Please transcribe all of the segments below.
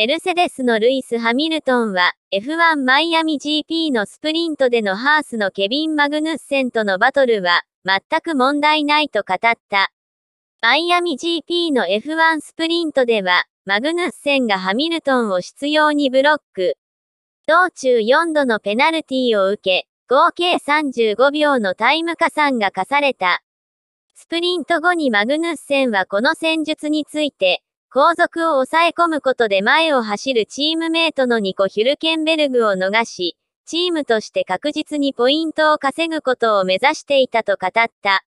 メルセデスのルイス・ハミルトンは、F1 マイアミ GP のスプリントでのハースのケビン・マグヌッセンとのバトルは、全く問題ないと語った。マイアミ GP の F1 スプリントでは、マグヌッセンがハミルトンを執拗にブロック。道中4度のペナルティを受け、合計35秒のタイム加算が課された。スプリント後にマグヌッセンはこの戦術について、後続を抑え込むことで前を走るチームメイトのニコ・ヒュルケンベルグを逃し、チームとして確実にポイントを稼ぐことを目指していたと語った。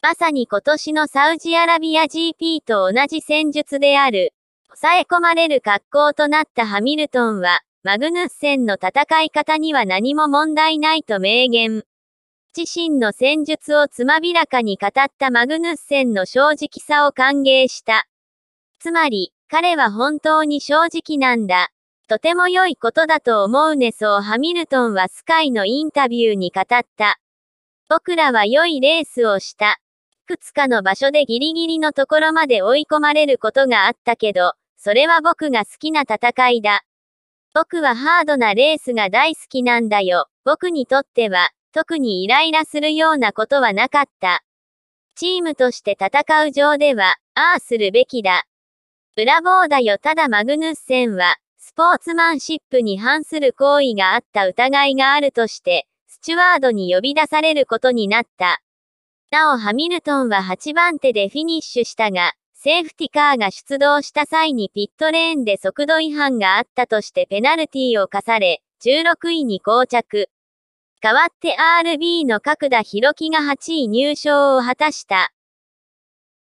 まさに今年のサウジアラビア GP と同じ戦術である。抑え込まれる格好となったハミルトンは、マグヌッセンの戦い方には何も問題ないと明言。自身の戦術をつまびらかに語ったマグヌッセンの正直さを歓迎した。つまり、彼は本当に正直なんだ。とても良いことだと思うねそうハミルトンはスカイのインタビューに語った。僕らは良いレースをした。いくつかの場所でギリギリのところまで追い込まれることがあったけど、それは僕が好きな戦いだ。僕はハードなレースが大好きなんだよ。僕にとっては、特にイライラするようなことはなかった。チームとして戦う上では、ああするべきだ。ブラボーだよただマグヌッセンは、スポーツマンシップに反する行為があった疑いがあるとして、スチュワードに呼び出されることになった。なおハミルトンは8番手でフィニッシュしたが、セーフティカーが出動した際にピットレーンで速度違反があったとしてペナルティを課され、16位に到着。代わって RB の角田博樹が8位入賞を果たした。